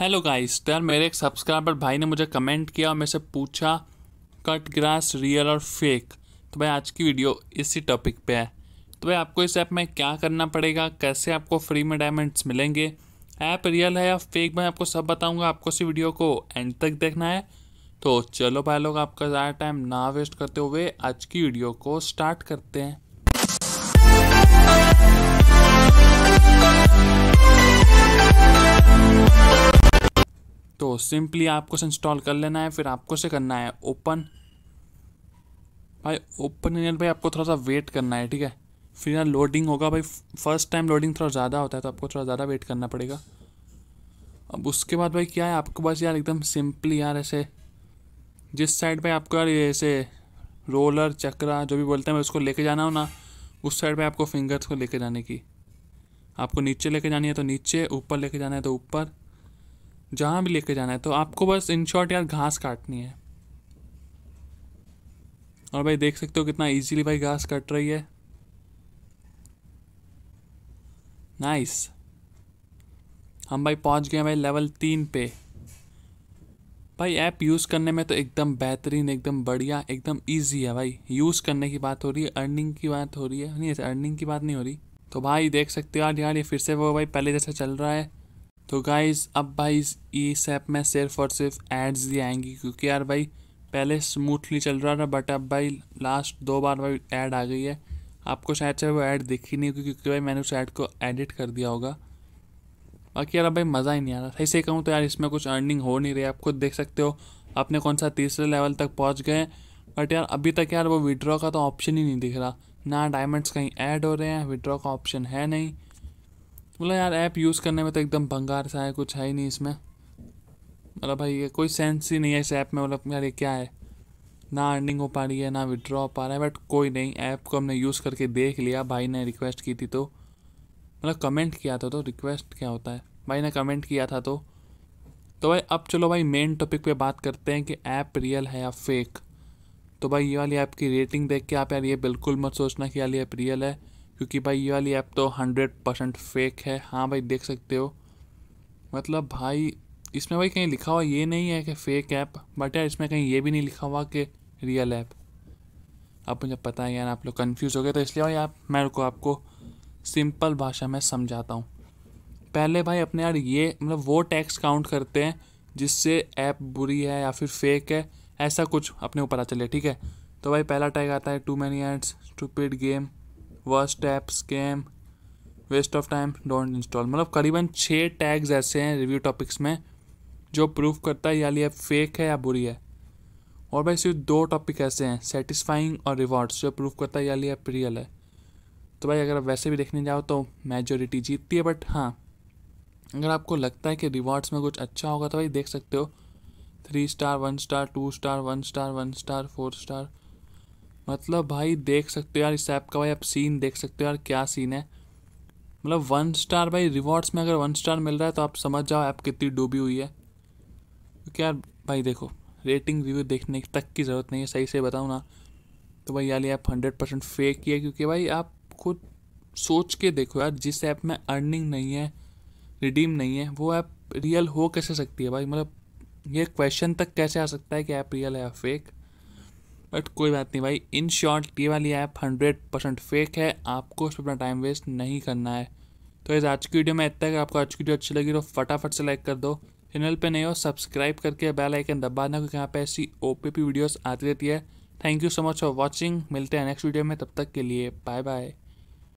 hello guys तो यार मेरे एक सब्सक्राइबर भाई ने मुझे कमेंट किया और मेरे से पूछा कट ग्रास रियल और फेक तो भाई आज की वीडियो इसी टॉपिक पे है तो भाई आपको इस ऐप में क्या करना पड़ेगा कैसे आपको फ्री में डायमंड्स मिलेंगे ऐप रियल है या फेक मैं आपको सब बताऊंगा आपको इसी वीडियो को एंड तक देखना है तो चलो भाई लोग आपका ज़्यादा टाइम ना वेस्ट करते हुए आज की वीडियो को स्टार्ट करते हैं तो सिंपली आपको से इंस्टॉल कर लेना है फिर आपको से करना है ओपन भाई ओपन इंजन भाई आपको थोड़ा सा वेट करना है ठीक है फिर यहाँ लोडिंग होगा भाई फर्स्ट टाइम लोडिंग थोड़ा ज़्यादा होता है तो आपको थोड़ा ज़्यादा वेट करना पड़ेगा अब उसके बाद भाई क्या है आपको बस यार एकदम सिंपली यार ऐसे जिस साइड पे आपको यार ये ऐसे रोलर चक्रा जो भी बोलते हैं उसको लेके जाना हो ना उस साइड पे आपको फिंगर्स को लेके जाने की आपको नीचे लेके जानी है तो नीचे ऊपर लेके जाना है तो ऊपर जहाँ भी लेके जाना है तो आपको बस इन शॉर्ट यार घास काटनी है और भाई देख सकते हो कितना इजीली भाई घास कट रही है नाइस हम भाई पहुँच गए भाई लेवल तीन पे भाई ऐप यूज़ करने में तो एकदम बेहतरीन एकदम बढ़िया एकदम इजी है भाई यूज़ करने की बात हो रही है अर्निंग की बात हो रही है नहीं ऐसे अर्निंग की बात नहीं हो रही तो भाई देख सकते हो यार यार ये फिर से वो भाई पहले जैसा चल रहा है तो गाइज अब भाई इस ऐप में सिर्फ और सिर्फ एड्स ही आएंगी क्योंकि यार भाई पहले स्मूथली चल रहा था बट अब भाई लास्ट दो बार भाई ऐड आ गई है आपको शायद से वो ऐड दिखी नहीं होगी क्योंकि भाई मैंने उस ऐड को एडिट कर दिया होगा बाकी यार अब भाई मज़ा ही नहीं आ रहा सही से कहूँ तो यार इसमें कुछ अर्निंग हो नहीं रही आप खुद देख सकते हो आपने कौन सा तीसरे लेवल तक पहुँच गए बट यार अभी तक यार वो विड्रॉ का तो ऑप्शन ही नहीं दिख रहा ना डायमंड्स कहीं ऐड हो रहे हैं विड्रॉ का ऑप्शन है नहीं तो बोला यार ऐप यूज़ करने में तो एकदम भंगार सा है कुछ है ही नहीं इसमें मतलब भाई ये कोई सेंस ही नहीं है इस ऐप में मतलब यार ये क्या है ना अर्निंग हो पा रही है ना विड्रॉ हो पा रहा है बट कोई नहीं ऐप को हमने यूज़ करके देख लिया भाई ने रिक्वेस्ट की थी तो मतलब कमेंट किया था तो रिक्वेस्ट क्या होता है भाई ने कमेंट किया था तो तो भाई अब चलो भाई मेन टॉपिक पे बात करते हैं कि ऐप रियल है या फेक तो भाई ये वाली ऐप की रेटिंग देख के आप यार ये बिल्कुल मत सोचना कि यार ये ऐप रियल है क्योंकि भाई ये वाली ऐप तो हंड्रेड परसेंट फेक है हाँ भाई देख सकते हो मतलब भाई इसमें भाई कहीं लिखा हुआ ये नहीं है कि फ़ेक ऐप बट यार इसमें कहीं ये भी नहीं लिखा हुआ कि रियल ऐप अब मुझे पता है यार आप लोग कन्फ्यूज़ हो गए तो इसलिए भाई आप मैं को आपको सिंपल भाषा में समझाता हूँ पहले भाई अपने यार ये मतलब वो टैक्स काउंट करते हैं जिससे ऐप बुरी है या फिर फेक है ऐसा कुछ अपने ऊपर आ चले ठीक है तो भाई पहला टैग आता है too many ads too paid game worst app scam waste of time don't install मतलब करीबन छः टैग्स ऐसे हैं रिव्यू टॉपिक्स में जो प्रूफ करता है या लिया फेक है या बुरी है और भाई सिर्फ दो टॉपिक ऐसे हैं सेटिस्फाइंग और रिवॉर्ड्स जो प्रूफ करता है या लिया रियल है तो भाई अगर आप वैसे भी देखने जाओ तो मेजोरिटी जीतती है बट हाँ अगर आपको लगता है कि रिवॉर्ड्स में कुछ अच्छा होगा तो भाई देख सकते हो three star one star two star one star one star four star मतलब भाई देख सकते हो यार इस ऐप का भाई आप सीन देख सकते हो यार क्या सीन है मतलब वन स्टार भाई रिवॉर्ड्स में अगर वन स्टार मिल रहा है तो आप समझ जाओ ऐप कितनी डूबी हुई है क्योंकि यार भाई देखो रेटिंग रिव्यू देखने तक की ज़रूरत नहीं है सही से बताऊँ ना तो भाई यार ऐप हंड्रेड परसेंट फेक ही है क्योंकि भाई आप खुद सोच के देखो यार जिस ऐप में अर्निंग नहीं है रिडीम नहीं है वो ऐप रियल हो कैसे सकती है भाई मतलब ये क्वेश्चन तक कैसे आ सकता है कि ऐप रियल है या फेक बट कोई बात नहीं भाई इन शॉर्ट ये वाली ऐप हंड्रेड परसेंट फेक है आपको उस पर अपना टाइम वेस्ट नहीं करना है तो इस आज की वीडियो में इतना है आपको आज की वीडियो अच्छी लगी तो फटाफट से लाइक कर दो चैनल पे नहीं हो सब्सक्राइब करके बेल आइकन दबाना क्योंकि यहाँ पे ऐसी ओ पी पी वीडियोज आती रहती है thank you so much for watching मिलते हैं नेक्स्ट वीडियो में तब तक के लिए बाय बाय